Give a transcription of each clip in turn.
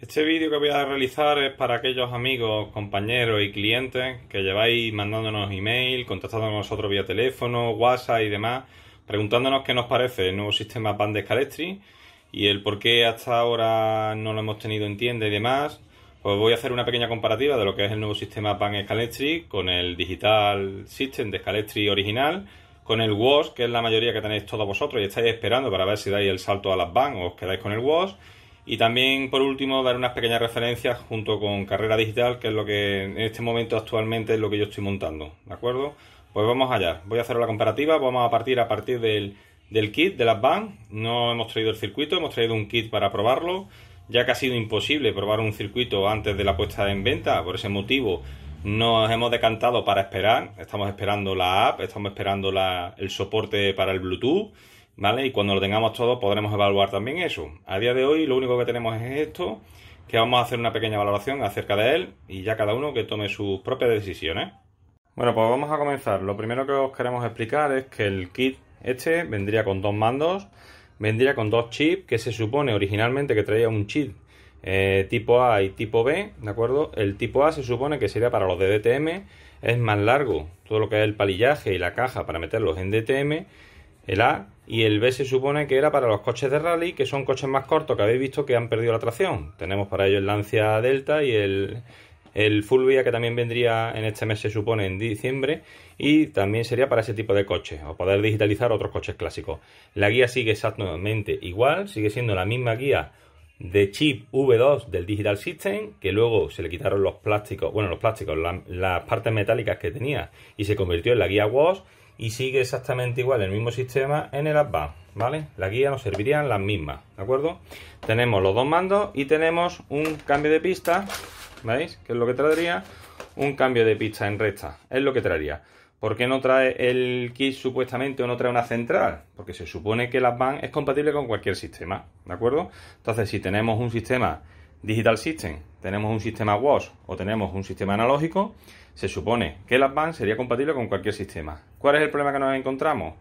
Este vídeo que voy a realizar es para aquellos amigos, compañeros y clientes que lleváis mandándonos email, contactando nosotros vía teléfono, WhatsApp y demás, preguntándonos qué nos parece el nuevo sistema de Calestri y el por qué hasta ahora no lo hemos tenido en tienda y demás. Pues voy a hacer una pequeña comparativa de lo que es el nuevo sistema Pan Scalestri con el Digital System de Scalectri original, con el WOS, que es la mayoría que tenéis todos vosotros y estáis esperando para ver si dais el salto a las Ban o os quedáis con el WOS y también, por último, dar unas pequeñas referencias junto con Carrera Digital, que es lo que en este momento actualmente es lo que yo estoy montando, ¿de acuerdo? Pues vamos allá, voy a hacer la comparativa, vamos a partir a partir del, del kit, de las van, no hemos traído el circuito, hemos traído un kit para probarlo, ya que ha sido imposible probar un circuito antes de la puesta en venta, por ese motivo nos hemos decantado para esperar, estamos esperando la app, estamos esperando el soporte para el Bluetooth ¿vale? Y cuando lo tengamos todo podremos evaluar también eso. A día de hoy lo único que tenemos es esto, que vamos a hacer una pequeña valoración acerca de él y ya cada uno que tome sus propias decisiones. Bueno, pues vamos a comenzar. Lo primero que os queremos explicar es que el kit este vendría con dos mandos, vendría con dos chips, que se supone originalmente que traía un chip eh, tipo A y tipo B, ¿de acuerdo? El tipo A se supone que sería para los de DTM, es más largo, todo lo que es el palillaje y la caja para meterlos en DTM, el A y el B se supone que era para los coches de rally, que son coches más cortos que habéis visto que han perdido la tracción. Tenemos para ello el Lancia Delta y el, el Fulvia que también vendría en este mes se supone en diciembre y también sería para ese tipo de coches o poder digitalizar otros coches clásicos. La guía sigue exactamente igual, sigue siendo la misma guía de chip V2 del Digital System que luego se le quitaron los plásticos, bueno los plásticos, las partes metálicas que tenía y se convirtió en la guía WOS y sigue exactamente igual el mismo sistema en el Advan, ¿vale? La guía nos servirían las mismas, ¿de acuerdo? Tenemos los dos mandos y tenemos un cambio de pista, ¿veis? Que es lo que traería un cambio de pista en recta, es lo que traería. ¿Por qué no trae el kit supuestamente o no trae una central? Porque se supone que el advan es compatible con cualquier sistema, ¿de acuerdo? Entonces, si tenemos un sistema Digital System tenemos un sistema WASH o tenemos un sistema analógico, se supone que el Advanced sería compatible con cualquier sistema. ¿Cuál es el problema que nos encontramos?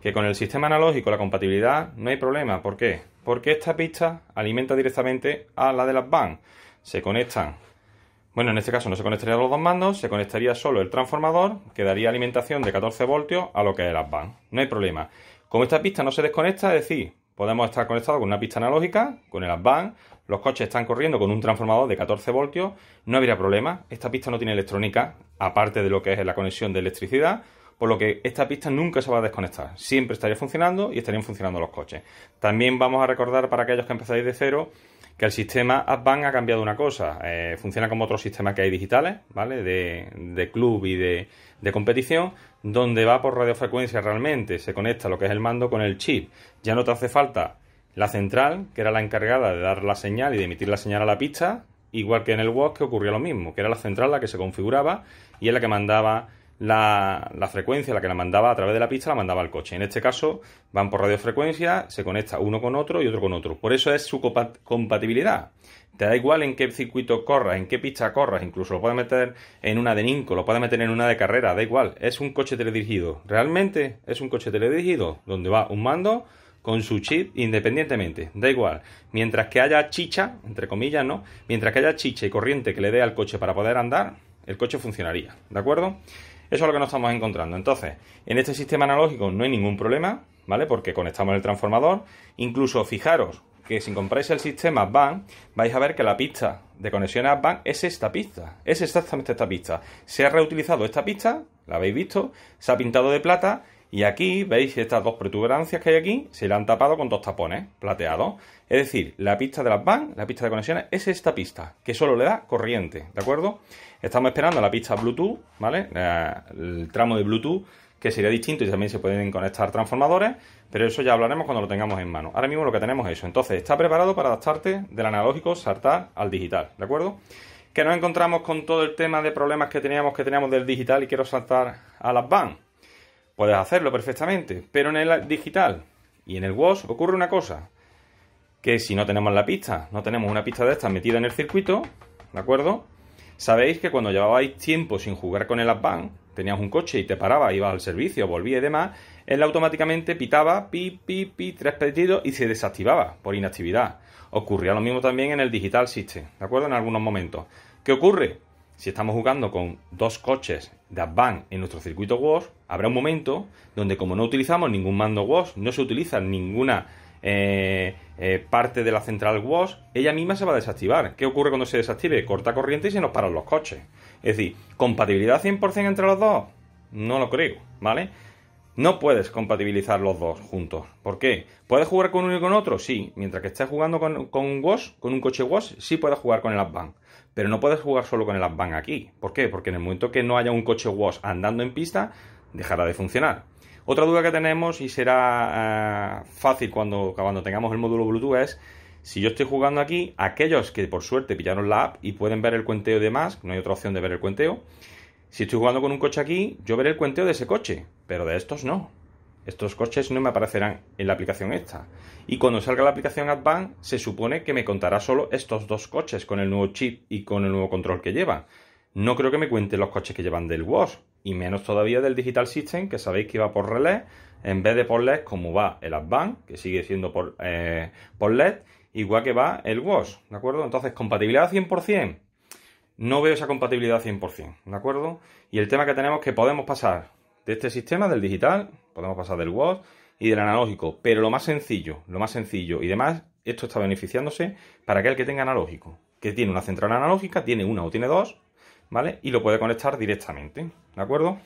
Que con el sistema analógico, la compatibilidad, no hay problema. ¿Por qué? Porque esta pista alimenta directamente a la del Advanced. Se conectan. Bueno, en este caso no se conectarían los dos mandos, se conectaría solo el transformador, que daría alimentación de 14 voltios a lo que es el Advanced. No hay problema. Como esta pista no se desconecta, es decir, podemos estar conectados con una pista analógica, con el Advanced los coches están corriendo con un transformador de 14 voltios, no habría problema. Esta pista no tiene electrónica, aparte de lo que es la conexión de electricidad, por lo que esta pista nunca se va a desconectar. Siempre estaría funcionando y estarían funcionando los coches. También vamos a recordar para aquellos que empezáis de cero que el sistema Advan ha cambiado una cosa. Eh, funciona como otros sistemas que hay digitales, ¿vale? De, club y de, competición, donde va por radiofrecuencia realmente. Se conecta lo que es el mando con el chip. Ya no te hace falta la central, que era la encargada de dar la señal y de emitir la señal a la pista, igual que en el WOS, que ocurría lo mismo, que era la central la que se configuraba y es la que mandaba la, la, frecuencia, la que la mandaba a través de la pista, la mandaba al coche. En este caso, van por radiofrecuencia, se conecta uno con otro y otro con otro. Por eso es su compatibilidad. Te da igual en qué circuito corras, en qué pista corras, incluso lo puedes meter en una de Ninco, lo puedes meter en una de carrera, da igual. Es un coche teledirigido. Realmente es un coche teledirigido donde va un mando con su chip independientemente, da igual. Mientras que haya chicha, entre comillas, ¿no? Mientras que haya chicha y corriente que le dé al coche para poder andar, el coche funcionaría, ¿de acuerdo? Eso es lo que nos estamos encontrando. Entonces, en este sistema analógico no hay ningún problema, ¿vale? Porque conectamos el transformador. Incluso fijaros que si compráis el sistema van vais a ver que la pista de conexión a van es esta pista. Es exactamente esta pista. Se ha reutilizado esta pista, la habéis visto, se ha pintado de plata y aquí, veis, estas dos protuberancias que hay aquí se le han tapado con dos tapones plateados. Es decir, la pista de las van, la pista de conexiones, es esta pista, que solo le da corriente, ¿de acuerdo? Estamos esperando la pista Bluetooth, ¿vale? El tramo de Bluetooth, que sería distinto y también se pueden conectar transformadores, pero eso ya hablaremos cuando lo tengamos en mano. Ahora mismo lo que tenemos es eso. Entonces, está preparado para adaptarte del analógico, saltar al digital, ¿de acuerdo? Que nos encontramos con todo el tema de problemas que teníamos, que teníamos del digital y quiero saltar a las van Puedes hacerlo perfectamente, pero en el digital y en el WOS ocurre una cosa, que si no tenemos la pista, no tenemos una pista de estas metida en el circuito, ¿de acuerdo? Sabéis que cuando llevabais tiempo sin jugar con el advan, tenías un coche y te paraba, ibas al servicio, volvías y demás, él automáticamente pitaba, pi, pi, pi, tres pedidos y se desactivaba por inactividad. Ocurría lo mismo también en el Digital System, ¿de acuerdo? En algunos momentos. ¿Qué ocurre? si estamos jugando con dos coches de Advan en nuestro circuito WOS, habrá un momento donde como no utilizamos ningún mando WOS, no se utiliza ninguna eh, eh, parte de la central WOS, ella misma se va a desactivar. ¿Qué ocurre cuando se desactive? Corta corriente y se nos paran los coches. Es decir, ¿compatibilidad 100% entre los dos? No lo creo, ¿vale? No puedes compatibilizar los dos juntos. ¿Por qué? ¿Puedes jugar con uno y con otro? Sí. Mientras que estés jugando con, un WOS, con un coche WOS, sí puedes jugar con el Advan. Pero no puedes jugar solo con el Advan aquí. ¿Por qué? Porque en el momento que no haya un coche WOS andando en pista, dejará de funcionar. Otra duda que tenemos y será eh, fácil cuando, cuando tengamos el módulo Bluetooth es si yo estoy jugando aquí, aquellos que por suerte pillaron la app y pueden ver el cuenteo de más, no hay otra opción de ver el cuenteo. Si estoy jugando con un coche aquí, yo veré el cuenteo de ese coche, pero de estos no estos coches no me aparecerán en la aplicación esta. Y cuando salga la aplicación Advan, se supone que me contará solo estos dos coches con el nuevo chip y con el nuevo control que lleva. No creo que me cuente los coches que llevan del WOS, y menos todavía del Digital System, que sabéis que va por relé, en vez de por LED como va el Advan, que sigue siendo por, eh, por LED, igual que va el WOS, ¿de acuerdo? Entonces, compatibilidad 100%. No veo esa compatibilidad 100%, ¿de acuerdo? Y el tema que tenemos es que podemos pasar de este sistema, del digital, podemos pasar del WOS y del analógico, pero lo más sencillo, lo más sencillo y demás, esto está beneficiándose para aquel que tenga analógico, que tiene una central analógica, tiene una o tiene dos, ¿vale? Y lo puede conectar directamente, ¿de acuerdo?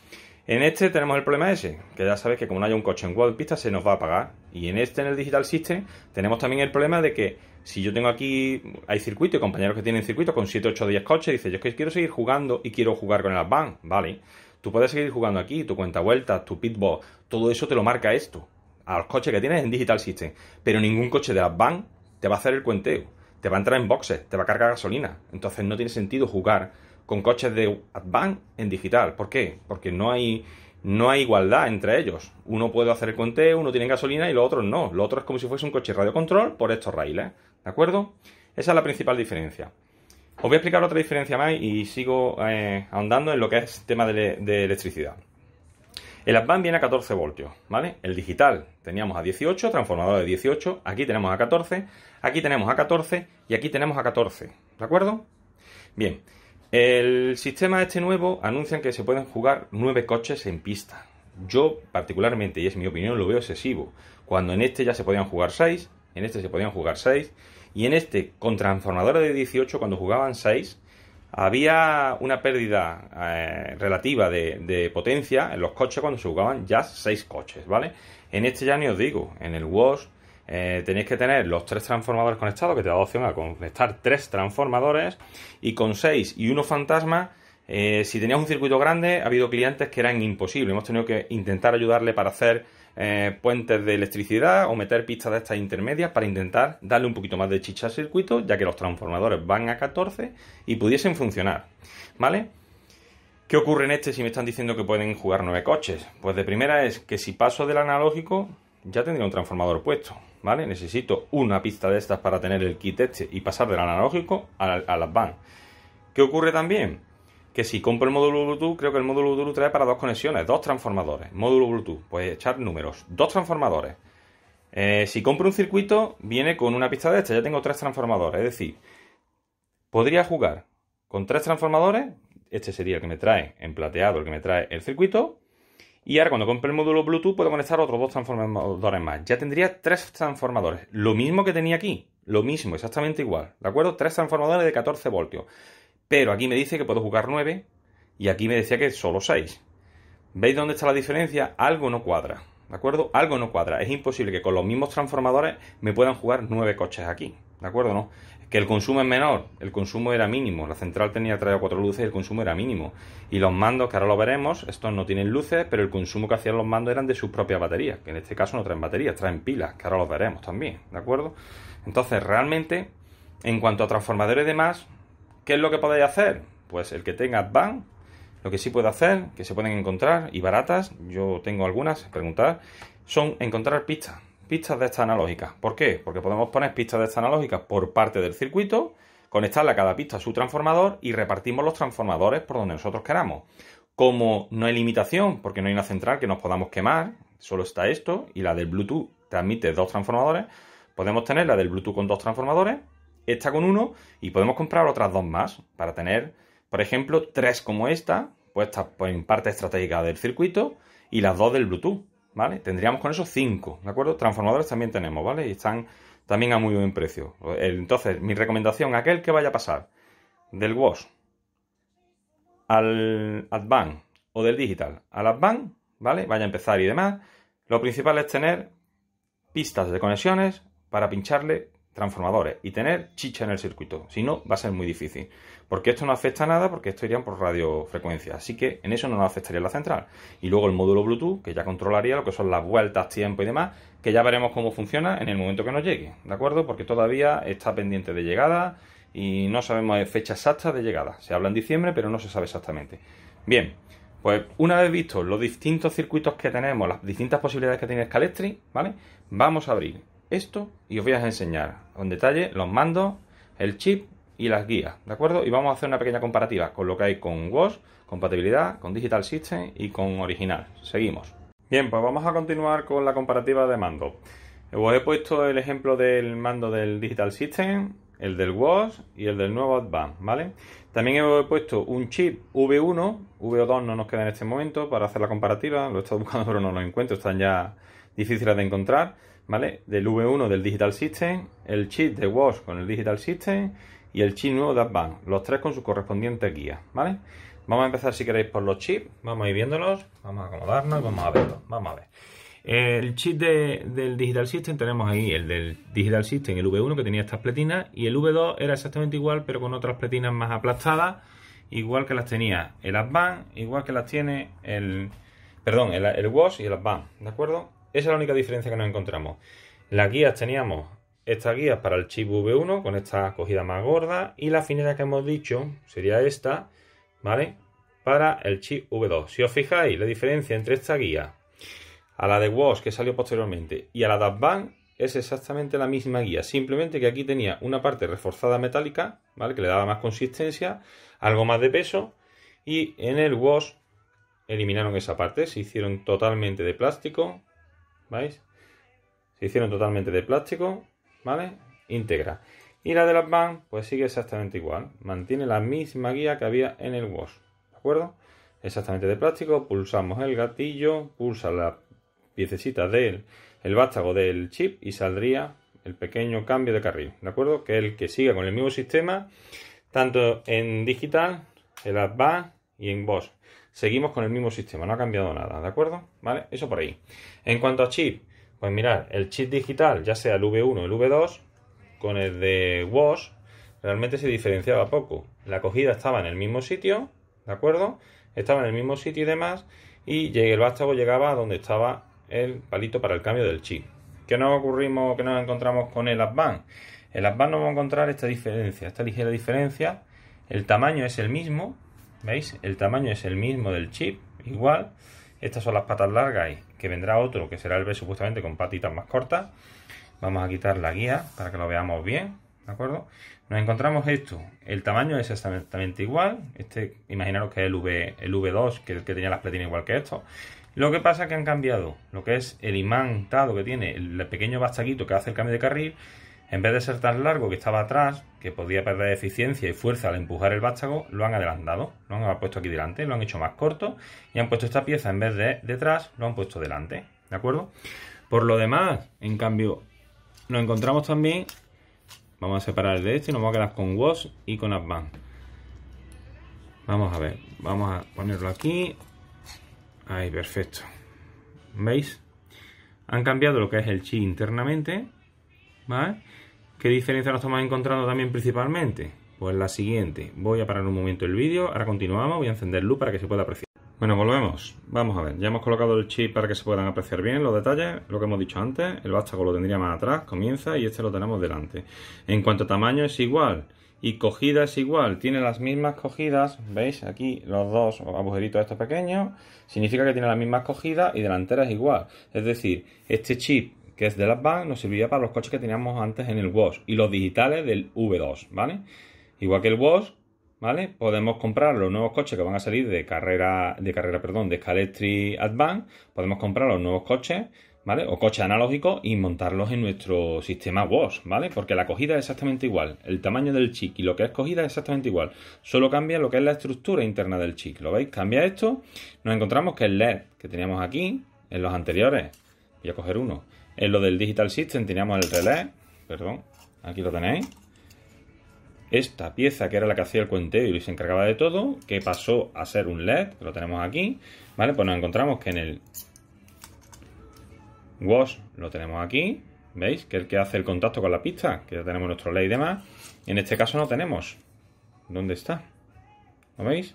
En este tenemos el problema ese, que ya sabes que como no haya un coche en web pista se nos va a apagar. Y en este, en el Digital System, tenemos también el problema de que si yo tengo aquí, hay circuito y compañeros que tienen circuito con 7, 8, 10 coches, dice yo es que quiero seguir jugando y quiero jugar con el van ¿vale? Tú puedes seguir jugando aquí, tu cuenta vueltas, tu pitbull, todo eso te lo marca esto, a los coches que tienes en Digital System. Pero ningún coche de Advan te va a hacer el cuenteo, te va a entrar en boxes, te va a cargar gasolina. Entonces no tiene sentido jugar con coches de Advan en digital. ¿Por qué? Porque no hay no hay igualdad entre ellos. Uno puede hacer el conteo, uno tiene gasolina y los otros no. Lo otro es como si fuese un coche radio control por estos raíles. ¿De acuerdo? Esa es la principal diferencia. Os voy a explicar otra diferencia más y sigo eh, ahondando en lo que es el tema de, electricidad. El advan viene a 14 voltios, ¿vale? El digital teníamos a 18, transformador de 18, aquí tenemos a 14, aquí tenemos a 14 y aquí tenemos a 14, ¿de acuerdo? Bien, el sistema este nuevo anuncian que se pueden jugar 9 coches en pista. Yo particularmente, y es mi opinión, lo veo excesivo, cuando en este ya se podían jugar 6, en este se podían jugar 6 y en este, con transformadores de 18, cuando jugaban 6, había una pérdida eh, relativa de, potencia en los coches cuando se jugaban ya 6 coches, ¿vale? En este ya ni os digo, en el WOS eh, tenéis que tener los tres transformadores conectados, que te da la opción a conectar tres transformadores, y con 6 y uno fantasma, eh, si tenías un circuito grande, ha habido clientes que eran imposibles. Hemos tenido que intentar ayudarle para hacer eh, puentes de electricidad o meter pistas de estas intermedias para intentar darle un poquito más de chicha al circuito, ya que los transformadores van a 14 y pudiesen funcionar. ¿Vale? ¿Qué ocurre en este si me están diciendo que pueden jugar nueve coches? Pues de primera es que si paso del analógico ya tendría un transformador puesto, ¿vale? Necesito una pista de estas para tener el kit este y pasar del analógico a las van ¿Qué ocurre también? que si compro el módulo Bluetooth, creo que el módulo Bluetooth trae para dos conexiones, dos transformadores. Módulo Bluetooth, pues echar números, dos transformadores. Eh, si compro un circuito, viene con una pista de esta, ya tengo tres transformadores. Es decir, podría jugar con tres transformadores. Este sería el que me trae en plateado, el que me trae el circuito. Y ahora cuando compre el módulo Bluetooth puedo conectar otros dos transformadores más. Ya tendría tres transformadores. Lo mismo que tenía aquí. Lo mismo, exactamente igual. ¿De acuerdo? Tres transformadores de 14 voltios. Pero aquí me dice que puedo jugar 9 y aquí me decía que solo 6. ¿Veis dónde está la diferencia? Algo no cuadra. ¿De acuerdo? Algo no cuadra. Es imposible que con los mismos transformadores me puedan jugar 9 coches aquí. ¿De acuerdo? No. Que el consumo es menor. El consumo era mínimo. La central tenía 3 o 4 luces y el consumo era mínimo. Y los mandos, que ahora lo veremos, estos no tienen luces, pero el consumo que hacían los mandos eran de sus propias baterías. Que en este caso no traen baterías, traen pilas, que ahora los veremos también. ¿De acuerdo? Entonces, realmente, en cuanto a transformadores de más, ¿Qué es lo que podéis hacer? Pues el que tenga Advan, lo que sí puede hacer, que se pueden encontrar y baratas, yo tengo algunas, preguntar, son encontrar pistas, pistas de esta analógica. ¿Por qué? Porque podemos poner pistas de esta analógica por parte del circuito, conectarle a cada pista a su transformador y repartimos los transformadores por donde nosotros queramos. Como no hay limitación, porque no hay una central que nos podamos quemar, solo está esto, y la del Bluetooth transmite dos transformadores, podemos tener la del Bluetooth con dos transformadores esta con uno y podemos comprar otras dos más para tener, por ejemplo, tres como esta, puestas pues pues, en parte estratégica del circuito y las dos del Bluetooth, ¿vale? Tendríamos con eso cinco, ¿de acuerdo? Transformadores también tenemos, ¿vale? Y están también a muy buen precio. Entonces, mi recomendación, aquel que vaya a pasar del WOS al Advan o del Digital al Advan, ¿vale? Vaya a empezar y demás. Lo principal es tener pistas de conexiones para pincharle transformadores y tener chicha en el circuito. Si no, va a ser muy difícil. Porque esto no afecta nada, porque esto iría por radiofrecuencia. Así que en eso no nos afectaría la central. Y luego el módulo Bluetooth, que ya controlaría lo que son las vueltas, tiempo y demás, que ya veremos cómo funciona en el momento que nos llegue. ¿De acuerdo? Porque todavía está pendiente de llegada y no sabemos fecha exacta de llegada. Se habla en diciembre, pero no se sabe exactamente. Bien. Pues una vez visto los distintos circuitos que tenemos, las distintas posibilidades que tiene Scalestri, ¿vale? Vamos a abrir esto y os voy a enseñar con detalle los mandos, el chip y las guías, ¿de acuerdo? Y vamos a hacer una pequeña comparativa con lo que hay con WOS, compatibilidad, con Digital System y con original. Seguimos. Bien, pues vamos a continuar con la comparativa de mando. Os he puesto el ejemplo del mando del Digital System, el del WOS y el del nuevo advanced. ¿vale? También he puesto un chip V1, V2 no nos queda en este momento para hacer la comparativa, lo he estado buscando pero no lo encuentro, están ya difíciles de encontrar. ¿vale? Del V1 del Digital System, el chip de WOS con el Digital System y el chip nuevo de Advan, los tres con sus correspondiente guía ¿vale? Vamos a empezar, si queréis, por los chips, vamos a ir viéndolos, vamos a acomodarnos vamos a verlos, vamos a ver. El chip de, del Digital System tenemos ahí el del Digital System, el V1 que tenía estas pletinas y el V2 era exactamente igual pero con otras pletinas más aplastadas, igual que las tenía el Advan, igual que las tiene el... Perdón, el, el WOS y el Advan, ¿de acuerdo? Esa es la única diferencia que nos encontramos. Las guías teníamos estas guías para el chip V1 con esta cogida más gorda y la finera que hemos dicho sería esta, ¿vale? Para el chip V2. Si os fijáis, la diferencia entre esta guía a la de WOS que salió posteriormente y a la de Advan es exactamente la misma guía, simplemente que aquí tenía una parte reforzada metálica, ¿vale? Que le daba más consistencia, algo más de peso y en el WOS eliminaron esa parte, se hicieron totalmente de plástico ¿Veis? Se hicieron totalmente de plástico, ¿vale? Íntegra. Y la de las van, pues sigue exactamente igual. Mantiene la misma guía que había en el bosch, ¿De acuerdo? Exactamente de plástico. Pulsamos el gatillo, pulsa la piececita del el vástago del chip y saldría el pequeño cambio de carril. ¿De acuerdo? Que el que siga con el mismo sistema, tanto en digital, el van y en bosch seguimos con el mismo sistema, no ha cambiado nada, ¿de acuerdo? ¿Vale? Eso por ahí. En cuanto a chip, pues mirar, el chip digital, ya sea el V1 o el V2, con el de Wash, realmente se diferenciaba poco. La acogida estaba en el mismo sitio, ¿de acuerdo? Estaba en el mismo sitio y demás, y el vástago llegaba a donde estaba el palito para el cambio del chip. ¿Qué nos ocurrimos, que nos encontramos con el Advan? El Advan nos va a encontrar esta diferencia, esta ligera diferencia. El tamaño es el mismo, ¿Veis? El tamaño es el mismo del chip, igual. Estas son las patas largas y que vendrá otro, que será el B supuestamente con patitas más cortas. Vamos a quitar la guía para que lo veamos bien, ¿de acuerdo? Nos encontramos esto. El tamaño es exactamente igual. Este, imaginaros que es el, v, el V2, que, que tenía las platinas igual que esto. Lo que pasa es que han cambiado lo que es el imantado que tiene el pequeño bastaquito que hace el cambio de carril en vez de ser tan largo que estaba atrás, que podía perder eficiencia y fuerza al empujar el vástago, lo han adelantado, lo han puesto aquí delante, lo han hecho más corto y han puesto esta pieza en vez de detrás, lo han puesto delante, ¿de acuerdo? Por lo demás, en cambio, nos encontramos también, vamos a separar el de este y nos vamos a quedar con Wash y con Advance. Vamos a ver, vamos a ponerlo aquí. Ahí, perfecto. ¿Veis? Han cambiado lo que es el chi internamente ¿Qué diferencia nos estamos encontrando también principalmente? Pues la siguiente. Voy a parar un momento el vídeo, ahora continuamos, voy a encender luz para que se pueda apreciar. Bueno, volvemos. Vamos a ver, ya hemos colocado el chip para que se puedan apreciar bien los detalles, lo que hemos dicho antes, el vástago lo tendría más atrás, comienza y este lo tenemos delante. En cuanto a tamaño es igual y cogida es igual, tiene las mismas cogidas, veis aquí los dos agujeritos estos pequeños, significa que tiene las mismas cogidas y delantera es igual. Es decir, este chip que es de la nos servía para los coches que teníamos antes en el WOS y los digitales del V2, ¿vale? Igual que el WOS, ¿vale? Podemos comprar los nuevos coches que van a salir de carrera, de carrera, perdón, de Scalectric Advanced. podemos comprar los nuevos coches ¿vale? O coches analógicos y montarlos en nuestro sistema WOS, ¿vale? Porque la cogida es exactamente igual, el tamaño del chic y lo que es cogida es exactamente igual, solo cambia lo que es la estructura interna del chic, ¿lo veis? Cambia esto, nos encontramos que el LED que teníamos aquí, en los anteriores, voy a coger uno, en lo del Digital System teníamos el relé, perdón, aquí lo tenéis. Esta pieza que era la que hacía el cuenteo y se encargaba de todo, que pasó a ser un LED, lo tenemos aquí, ¿vale? Pues nos encontramos que en el wash lo tenemos aquí, ¿veis? Que es el que hace el contacto con la pista, que ya tenemos nuestro LED y demás. En este caso no tenemos. ¿Dónde está? ¿Lo veis?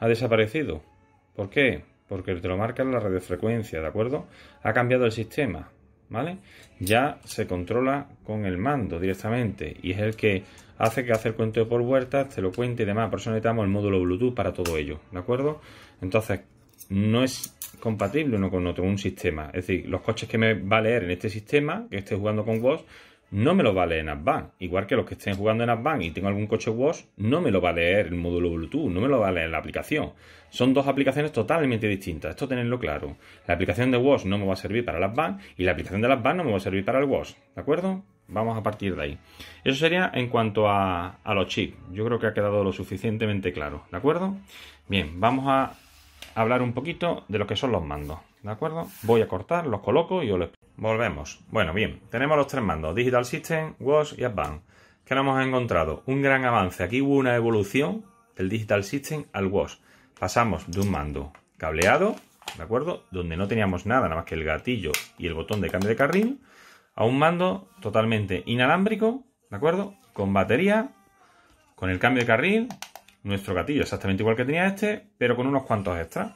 Ha desaparecido. ¿Por qué? Porque te lo marca en la radiofrecuencia, ¿de acuerdo? Ha cambiado el sistema. ¿vale? Ya se controla con el mando directamente y es el que hace que hace el cuento por vueltas, te lo cuente y demás. Por eso necesitamos el módulo Bluetooth para todo ello, ¿de acuerdo? Entonces, no es compatible uno con otro, un sistema. Es decir, los coches que me va a leer en este sistema, que esté jugando con vos, no me lo vale en Advan. Igual que los que estén jugando en Advan y tengo algún coche Watch, no me lo va a leer el módulo Bluetooth, no me lo vale a la aplicación. Son dos aplicaciones totalmente distintas, esto tenerlo claro. La aplicación de Watch no me va a servir para el Advan y la aplicación de Advan no me va a servir para el Watch, ¿de acuerdo? Vamos a partir de ahí. Eso sería en cuanto a, a los chips. Yo creo que ha quedado lo suficientemente claro, ¿de acuerdo? Bien, vamos a hablar un poquito de lo que son los mandos, ¿de acuerdo? Voy a cortar, los coloco y os lo Volvemos. Bueno, bien, tenemos los tres mandos, Digital System, Wash y advanced que nos hemos encontrado? Un gran avance. Aquí hubo una evolución del Digital System al Wash. Pasamos de un mando cableado, ¿de acuerdo? Donde no teníamos nada, nada más que el gatillo y el botón de cambio de carril, a un mando totalmente inalámbrico, ¿de acuerdo? Con batería, con el cambio de carril, nuestro gatillo exactamente igual que tenía este, pero con unos cuantos extras.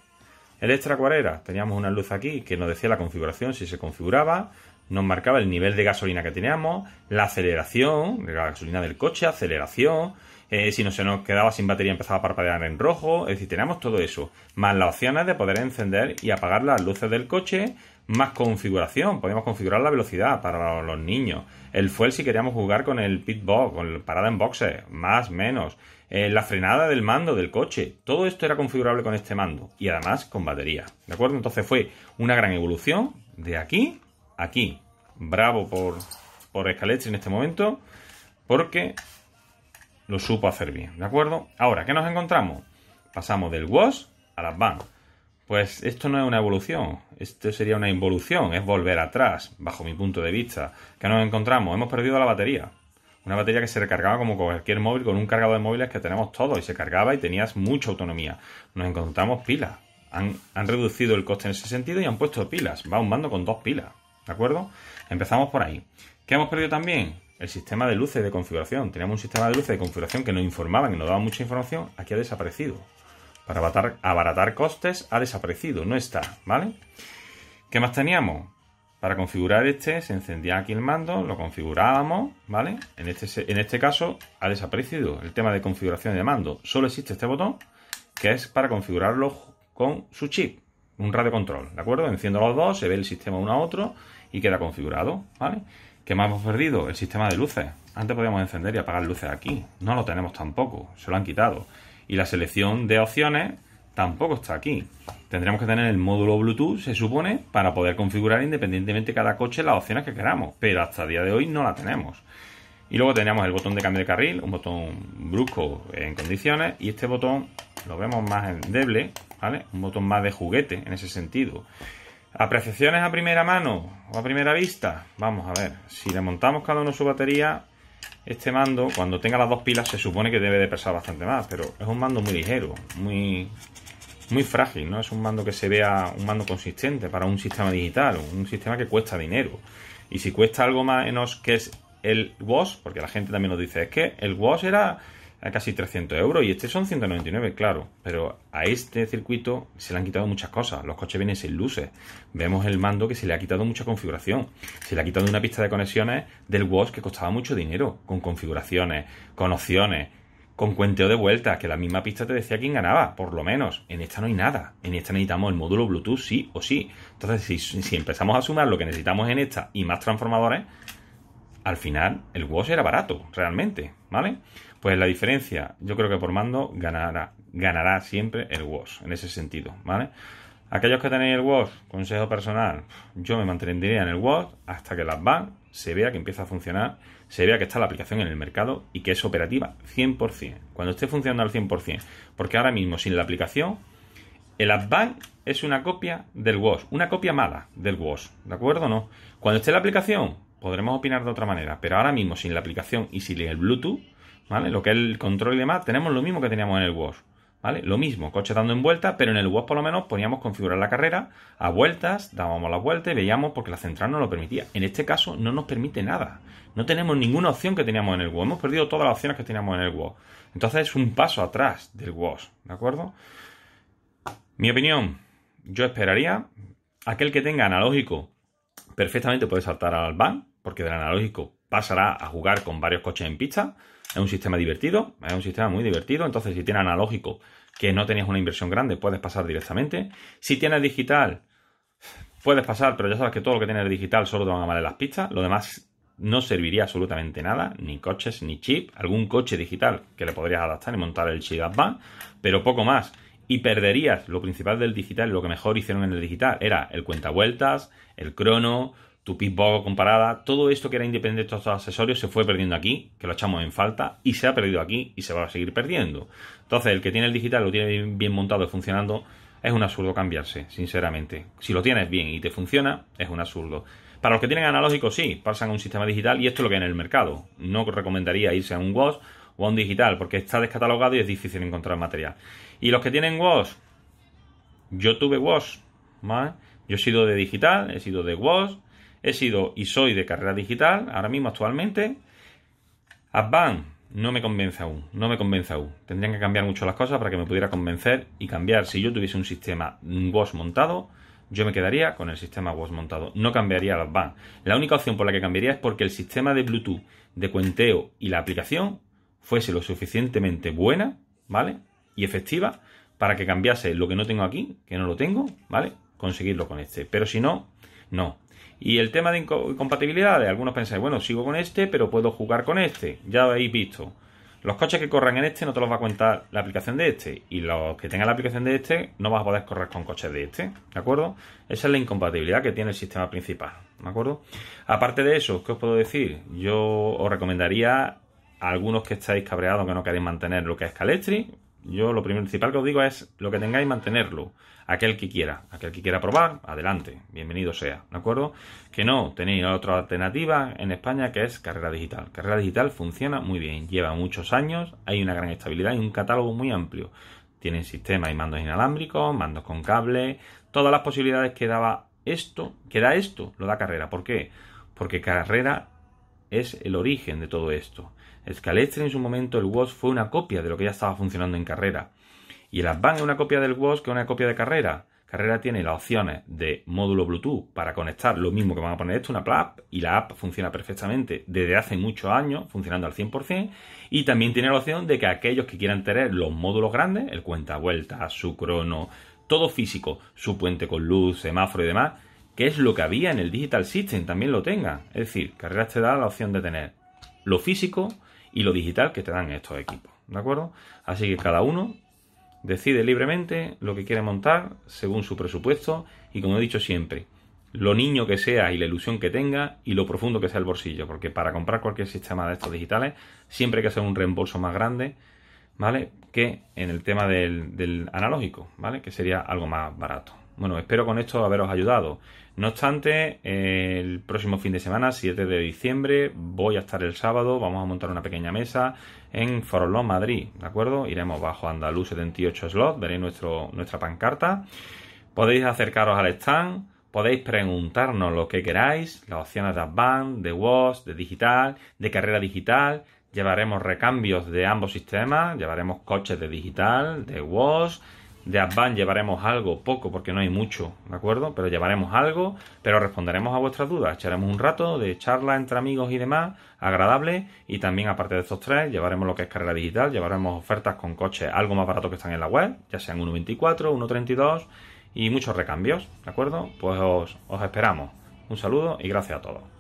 El extra cuál Teníamos una luz aquí que nos decía la configuración, si se configuraba, nos marcaba el nivel de gasolina que teníamos, la aceleración, la gasolina del coche, aceleración, eh, si no se nos quedaba sin batería empezaba a parpadear en rojo, es decir, teníamos todo eso, más las opciones de poder encender y apagar las luces del coche, más configuración. Podíamos configurar la velocidad para los niños. El fuel si queríamos jugar con el pit box, con la parada en boxe, más, menos. Eh, la frenada del mando del coche. Todo esto era configurable con este mando. Y además con batería. ¿De acuerdo? Entonces fue una gran evolución de aquí a aquí. Bravo por, por en este momento. Porque lo supo hacer bien. ¿De acuerdo? Ahora, ¿qué nos encontramos? Pasamos del wash a las van pues esto no es una evolución, esto sería una involución, es volver atrás, bajo mi punto de vista. ¿Qué nos encontramos? Hemos perdido la batería. Una batería que se recargaba como cualquier móvil con un cargador de móviles que tenemos todos y se cargaba y tenías mucha autonomía. Nos encontramos pilas. Han, reducido el coste en ese sentido y han puesto pilas. Va un mando con dos pilas. ¿De acuerdo? Empezamos por ahí. ¿Qué hemos perdido también? El sistema de luces de configuración. Teníamos un sistema de luces de configuración que nos informaba, que nos daba mucha información. Aquí ha desaparecido para abaratar, costes, ha desaparecido, no está, ¿vale? ¿Qué más teníamos? Para configurar este, se encendía aquí el mando, lo configurábamos, ¿vale? En este, en este caso ha desaparecido el tema de configuración de mando. Solo existe este botón, que es para configurarlo con su chip, un radio control, ¿de acuerdo? Enciendo los dos, se ve el sistema uno a otro y queda configurado, ¿vale? ¿Qué más hemos perdido? El sistema de luces. Antes podíamos encender y apagar luces aquí. No lo tenemos tampoco, se lo han quitado. Y la selección de opciones tampoco está aquí. Tendremos que tener el módulo Bluetooth, se supone, para poder configurar independientemente cada coche las opciones que queramos, pero hasta el día de hoy no la tenemos. Y luego tenemos el botón de cambio de carril, un botón brusco en condiciones, y este botón lo vemos más endeble, ¿vale? Un botón más de juguete en ese sentido. Apreciaciones a primera mano o a primera vista. Vamos a ver, si le montamos cada uno su batería, este mando, cuando tenga las dos pilas, se supone que debe de pesar bastante más, pero es un mando muy ligero, muy, muy frágil, ¿no? Es un mando que se vea un mando consistente para un sistema digital, un sistema que cuesta dinero. Y si cuesta algo menos que es el WOS, porque la gente también nos dice, es que el WOS era a casi 300 euros y este son 199, claro. Pero a este circuito se le han quitado muchas cosas. Los coches vienen sin luces. Vemos el mando que se le ha quitado mucha configuración. Se le ha quitado una pista de conexiones del Watch que costaba mucho dinero, con configuraciones, con opciones, con cuenteo de vueltas, que la misma pista te decía quién ganaba, por lo menos. En esta no hay nada. En esta necesitamos el módulo Bluetooth sí o sí. Entonces, si empezamos a sumar lo que necesitamos en esta y más transformadores, al final el WOS era barato, realmente, ¿vale? Pues la diferencia, yo creo que por mando ganará, ganará siempre el WOS, en ese sentido, ¿vale? Aquellos que tenéis el WOS, consejo personal, yo me mantendría en el WOS hasta que el van se vea que empieza a funcionar, se vea que está la aplicación en el mercado y que es operativa 100%. Cuando esté funcionando al 100%, porque ahora mismo sin la aplicación, el AdBank es una copia del WOS, una copia mala del WOS, ¿de acuerdo o no? Cuando esté la aplicación, podremos opinar de otra manera, pero ahora mismo sin la aplicación y sin el Bluetooth, ¿vale? Lo que es el control y demás, tenemos lo mismo que teníamos en el WOS. ¿Vale? Lo mismo, coche dando en vuelta, pero en el WOS por lo menos poníamos configurar la carrera a vueltas, dábamos la vuelta y veíamos porque la central no lo permitía. En este caso no nos permite nada. No tenemos ninguna opción que teníamos en el WOS. Hemos perdido todas las opciones que teníamos en el WOS. Entonces es un paso atrás del WOS, ¿de acuerdo? Mi opinión, yo esperaría aquel que tenga analógico perfectamente puede saltar al BAN, porque del analógico pasará a jugar con varios coches en pista. Es un sistema divertido, es un sistema muy divertido. Entonces, si tienes analógico, que no tenías una inversión grande, puedes pasar directamente. Si tienes digital, puedes pasar, pero ya sabes que todo lo que tienes digital solo te van a valer las pistas. Lo demás no serviría absolutamente nada, ni coches, ni chip. Algún coche digital que le podrías adaptar y montar el chip Van, pero poco más. Y perderías lo principal del digital, lo que mejor hicieron en el digital, era el vueltas, el crono, tu pitbox comparada, todo esto que era independiente de estos accesorios se fue perdiendo aquí, que lo echamos en falta, y se ha perdido aquí y se va a seguir perdiendo. Entonces, el que tiene el digital, lo tiene bien montado y funcionando, es un absurdo cambiarse, sinceramente. Si lo tienes bien y te funciona, es un absurdo. Para los que tienen analógico, sí, pasan a un sistema digital y esto es lo que hay en el mercado. No recomendaría irse a un WOS o a un digital, porque está descatalogado y es difícil encontrar material. Y los que tienen WOS, yo tuve WOS, ¿vale? Yo he sido de digital, he sido de WOS, He sido y soy de carrera digital, ahora mismo actualmente. Advan no me convence aún, no me convence aún. Tendrían que cambiar mucho las cosas para que me pudiera convencer y cambiar. Si yo tuviese un sistema WOS montado, yo me quedaría con el sistema WOS montado. No cambiaría el Advan. La única opción por la que cambiaría es porque el sistema de Bluetooth, de cuenteo y la aplicación fuese lo suficientemente buena, ¿vale? Y efectiva para que cambiase lo que no tengo aquí, que no lo tengo, ¿vale? Conseguirlo con este. Pero si no, no. Y el tema de incompatibilidades, algunos pensáis, bueno, sigo con este, pero puedo jugar con este. Ya lo habéis visto. Los coches que corran en este no te los va a contar la aplicación de este. Y los que tengan la aplicación de este no vas a poder correr con coches de este. ¿De acuerdo? Esa es la incompatibilidad que tiene el sistema principal. ¿De acuerdo? Aparte de eso, ¿qué os puedo decir? Yo os recomendaría a algunos que estáis cabreados que no queréis mantener lo que es Calestri. Yo lo principal que os digo es lo que tengáis, mantenerlo. Aquel que quiera, aquel que quiera probar, adelante, bienvenido sea, ¿de acuerdo? Que no, tenéis otra alternativa en España que es carrera digital. Carrera digital funciona muy bien, lleva muchos años, hay una gran estabilidad y un catálogo muy amplio. Tienen sistemas y mandos inalámbricos, mandos con cable, todas las posibilidades que daba esto, que da esto, lo da carrera. ¿Por qué? Porque carrera es el origen de todo esto. Scalextre en su momento, el WOS fue una copia de lo que ya estaba funcionando en carrera. Y el Advan es una copia del WOS que es una copia de carrera. Carrera tiene las opciones de módulo Bluetooth para conectar lo mismo que van a poner esto, una app, y la app funciona perfectamente desde hace muchos años, funcionando al 100%, y también tiene la opción de que aquellos que quieran tener los módulos grandes, el cuenta vuelta, su crono, todo físico, su puente con luz, semáforo y demás, que es lo que había en el Digital System, también lo tenga, Es decir, Carrera te da la opción de tener lo físico, y lo digital que te dan estos equipos. ¿De acuerdo? Así que cada uno decide libremente lo que quiere montar según su presupuesto y como he dicho siempre, lo niño que sea y la ilusión que tenga y lo profundo que sea el bolsillo, porque para comprar cualquier sistema de estos digitales siempre hay que hacer un reembolso más grande, ¿vale? Que en el tema del, del analógico, ¿vale? Que sería algo más barato. Bueno, espero con esto haberos ayudado. No obstante, el próximo fin de semana, 7 de diciembre, voy a estar el sábado, vamos a montar una pequeña mesa en Forolón, Madrid, ¿de acuerdo? Iremos bajo Andaluz 78 Slot, veréis nuestro, nuestra pancarta. Podéis acercaros al stand, podéis preguntarnos lo que queráis, las opciones de Advanced, de WOS, de digital, de carrera digital, llevaremos recambios de ambos sistemas, llevaremos coches de digital, de WOS, de Advan llevaremos algo, poco porque no hay mucho, ¿de acuerdo? Pero llevaremos algo, pero responderemos a vuestras dudas, echaremos un rato de charla entre amigos y demás, agradable, y también aparte de estos tres, llevaremos lo que es carrera digital, llevaremos ofertas con coches algo más barato que están en la web, ya sean 1.24, 1.32 y muchos recambios, ¿de acuerdo? Pues os esperamos. Un saludo y gracias a todos.